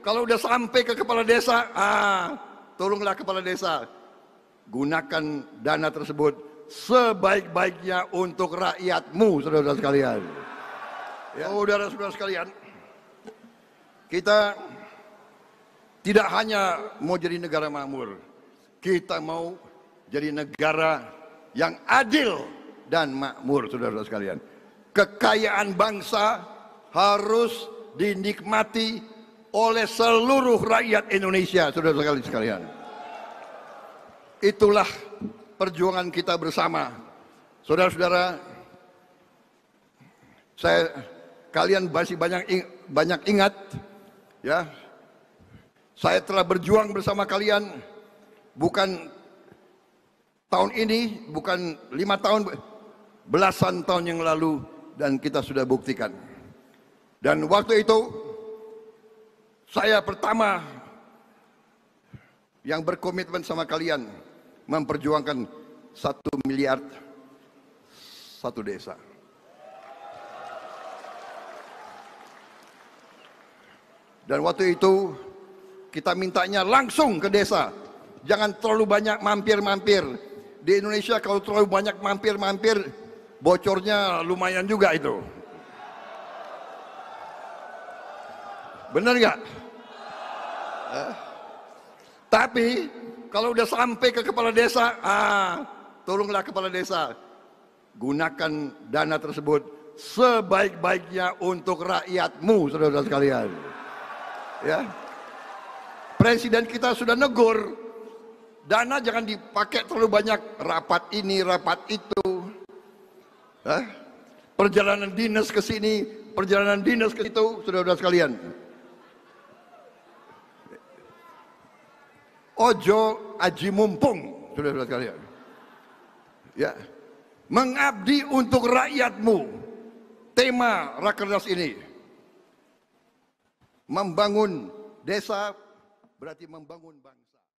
Kalau udah sampai ke kepala desa, ah, tolonglah kepala desa. Gunakan dana tersebut sebaik-baiknya untuk rakyatmu, saudara-saudara sekalian. Ya. Saudara-saudara sekalian, kita tidak hanya mau jadi negara makmur, kita mau jadi negara yang adil dan makmur, saudara-saudara sekalian. Kekayaan bangsa harus dinikmati oleh seluruh rakyat Indonesia, sudah sekali sekalian. Itulah perjuangan kita bersama. Saudara-saudara, saya kalian masih banyak banyak ingat ya. Saya telah berjuang bersama kalian bukan tahun ini, bukan lima tahun, belasan tahun yang lalu dan kita sudah buktikan. Dan waktu itu saya pertama yang berkomitmen sama kalian memperjuangkan satu miliar satu desa. Dan waktu itu kita mintanya langsung ke desa. Jangan terlalu banyak mampir-mampir. Di Indonesia kalau terlalu banyak mampir-mampir, bocornya lumayan juga itu. Benar nggak? Eh. Tapi kalau udah sampai ke kepala desa, ah, tolonglah kepala desa gunakan dana tersebut sebaik-baiknya untuk rakyatmu, saudara-saudara sekalian. Ya. Presiden kita sudah negur, dana jangan dipakai terlalu banyak rapat ini, rapat itu. eh? Perjalanan dinas ke sini, perjalanan dinas ke situ, saudara-saudara sekalian. ojo aji mumpung, sudah sudah sekalian. Ya, mengabdi untuk rakyatmu. Tema rakernas ini membangun desa berarti membangun bangsa.